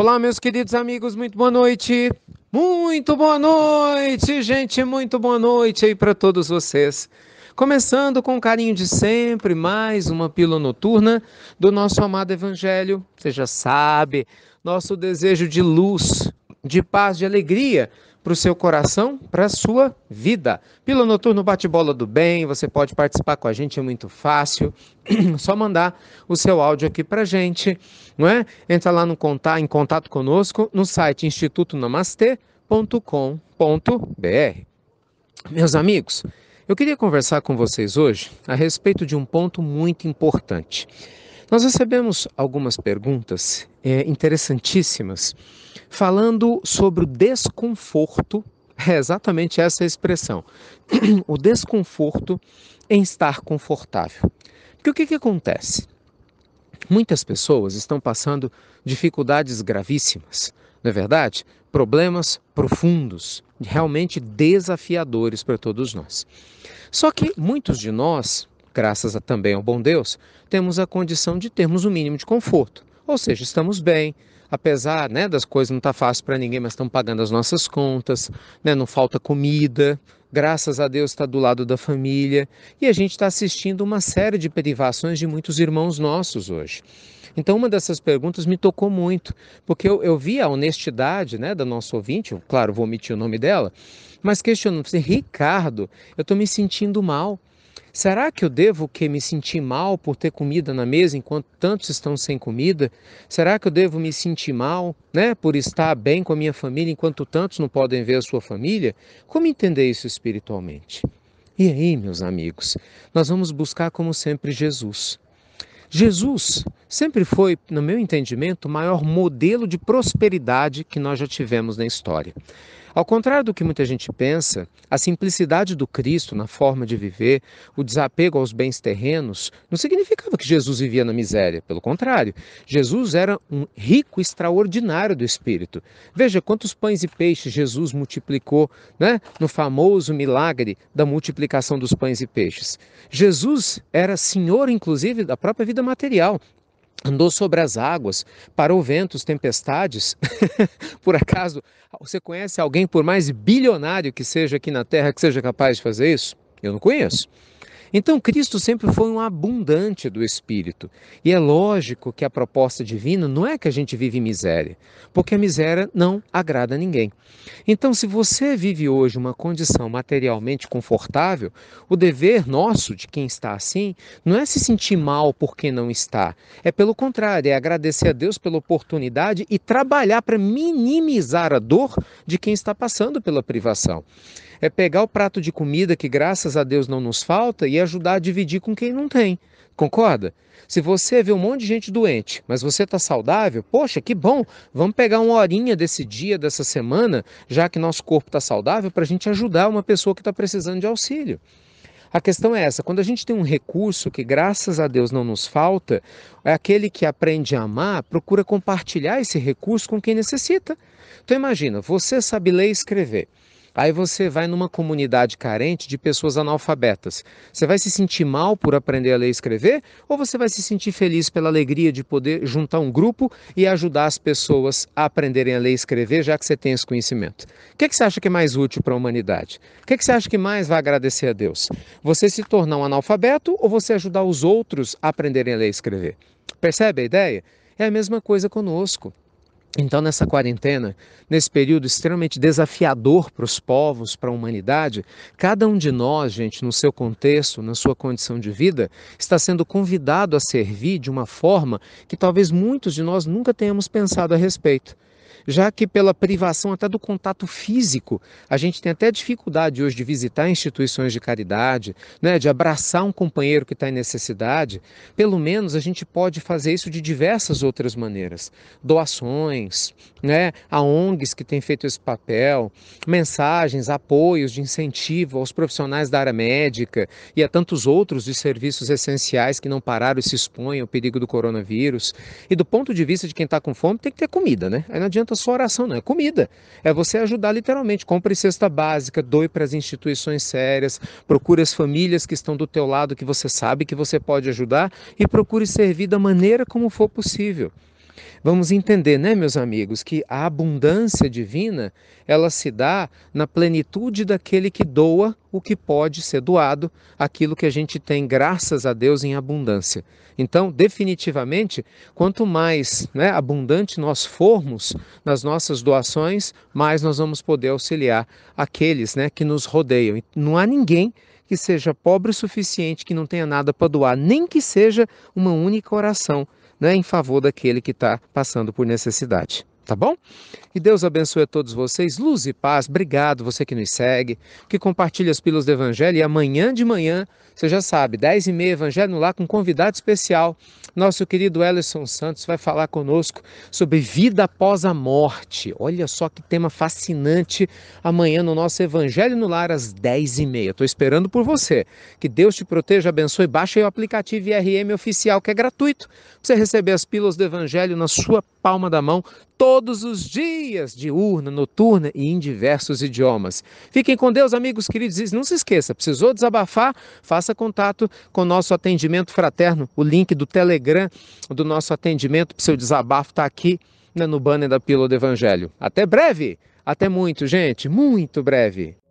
Olá, meus queridos amigos, muito boa noite. Muito boa noite, gente, muito boa noite aí para todos vocês. Começando com o carinho de sempre, mais uma pílula noturna do nosso amado Evangelho. Você já sabe, nosso desejo de luz, de paz, de alegria para o seu coração, para a sua vida. Pila Noturno Bate-Bola do Bem, você pode participar com a gente, é muito fácil. Só mandar o seu áudio aqui para gente, não é? Entra lá no em contato conosco no site institutonamastê.com.br. Meus amigos, eu queria conversar com vocês hoje a respeito de um ponto muito importante. Nós recebemos algumas perguntas é, interessantíssimas falando sobre o desconforto, é exatamente essa expressão, o desconforto em estar confortável. Porque o que, que acontece? Muitas pessoas estão passando dificuldades gravíssimas, não é verdade? Problemas profundos, realmente desafiadores para todos nós. Só que muitos de nós graças a, também ao bom Deus, temos a condição de termos o um mínimo de conforto. Ou seja, estamos bem, apesar né, das coisas não estar tá fácil para ninguém, mas estamos pagando as nossas contas, né, não falta comida, graças a Deus está do lado da família, e a gente está assistindo uma série de privações de muitos irmãos nossos hoje. Então, uma dessas perguntas me tocou muito, porque eu, eu vi a honestidade né, da nossa ouvinte, claro, vou omitir o nome dela, mas questionando, Ricardo, eu estou me sentindo mal, Será que eu devo que me sentir mal por ter comida na mesa enquanto tantos estão sem comida? Será que eu devo me sentir mal, né, por estar bem com a minha família enquanto tantos não podem ver a sua família? Como entender isso espiritualmente? E aí, meus amigos, nós vamos buscar como sempre Jesus. Jesus sempre foi, no meu entendimento, o maior modelo de prosperidade que nós já tivemos na história. Ao contrário do que muita gente pensa, a simplicidade do Cristo na forma de viver, o desapego aos bens terrenos, não significava que Jesus vivia na miséria. Pelo contrário, Jesus era um rico extraordinário do espírito. Veja quantos pães e peixes Jesus multiplicou, né? No famoso milagre da multiplicação dos pães e peixes. Jesus era senhor, inclusive, da própria vida material andou sobre as águas, parou ventos, tempestades. por acaso, você conhece alguém, por mais bilionário que seja aqui na Terra, que seja capaz de fazer isso? Eu não conheço. Então, Cristo sempre foi um abundante do Espírito. E é lógico que a proposta divina não é que a gente vive miséria, porque a miséria não agrada a ninguém. Então, se você vive hoje uma condição materialmente confortável, o dever nosso de quem está assim não é se sentir mal porque não está. É pelo contrário, é agradecer a Deus pela oportunidade e trabalhar para minimizar a dor de quem está passando pela privação é pegar o prato de comida que graças a Deus não nos falta e ajudar a dividir com quem não tem. Concorda? Se você vê um monte de gente doente, mas você está saudável, poxa, que bom! Vamos pegar uma horinha desse dia, dessa semana, já que nosso corpo está saudável, para a gente ajudar uma pessoa que está precisando de auxílio. A questão é essa: quando a gente tem um recurso que, graças a Deus, não nos falta, é aquele que aprende a amar procura compartilhar esse recurso com quem necessita. Então, imagina, você sabe ler e escrever. Aí você vai numa comunidade carente de pessoas analfabetas. Você vai se sentir mal por aprender a ler e escrever ou você vai se sentir feliz pela alegria de poder juntar um grupo e ajudar as pessoas a aprenderem a ler e escrever, já que você tem esse conhecimento? O que, é que você acha que é mais útil para a humanidade? O que, é que você acha que mais vai agradecer a Deus? Você se tornar um analfabeto ou você ajudar os outros a aprenderem a ler e escrever? Percebe a ideia? É a mesma coisa conosco. Então, nessa quarentena, nesse período extremamente desafiador para os povos, para a humanidade, cada um de nós, gente, no seu contexto, na sua condição de vida, está sendo convidado a servir de uma forma que talvez muitos de nós nunca tenhamos pensado a respeito já que pela privação até do contato físico, a gente tem até dificuldade hoje de visitar instituições de caridade, né, de abraçar um companheiro que está em necessidade, pelo menos a gente pode fazer isso de diversas outras maneiras. Doações, né, a ONGs que têm feito esse papel, mensagens, apoios de incentivo aos profissionais da área médica e a tantos outros de serviços essenciais que não pararam e se expõem ao perigo do coronavírus. E do ponto de vista de quem está com fome, tem que ter comida, né? Aí não adianta sua oração, não é comida. É você ajudar literalmente. Compre cesta básica, doe para as instituições sérias, procure as famílias que estão do teu lado que você sabe que você pode ajudar e procure servir da maneira como for possível. Vamos entender, né, meus amigos, que a abundância divina, ela se dá na plenitude daquele que doa o que pode ser doado, aquilo que a gente tem graças a Deus em abundância. Então, definitivamente, quanto mais né, abundante nós formos nas nossas doações, mais nós vamos poder auxiliar aqueles né, que nos rodeiam. não há ninguém que seja pobre o suficiente, que não tenha nada para doar, nem que seja uma única oração né, em favor daquele que está passando por necessidade tá bom? E Deus abençoe a todos vocês, luz e paz. Obrigado você que nos segue, que compartilha as pílulas do Evangelho. E amanhã de manhã, você já sabe, 10 e meia, Evangelho no lá com um convidado especial. Nosso querido Ellison Santos vai falar conosco sobre vida após a morte. Olha só que tema fascinante amanhã no nosso Evangelho no Lar às 10 e meia. Estou esperando por você. Que Deus te proteja, abençoe. Baixa aí o aplicativo IRM oficial, que é gratuito, para você receber as pílulas do Evangelho na sua palma da mão todos os dias, diurna, noturna e em diversos idiomas. Fiquem com Deus, amigos queridos, e não se esqueça, precisou desabafar? Faça contato com o nosso atendimento fraterno. O link do Telegram do nosso atendimento para o seu desabafo está aqui né, no banner da Pílula do Evangelho. Até breve! Até muito, gente, muito breve!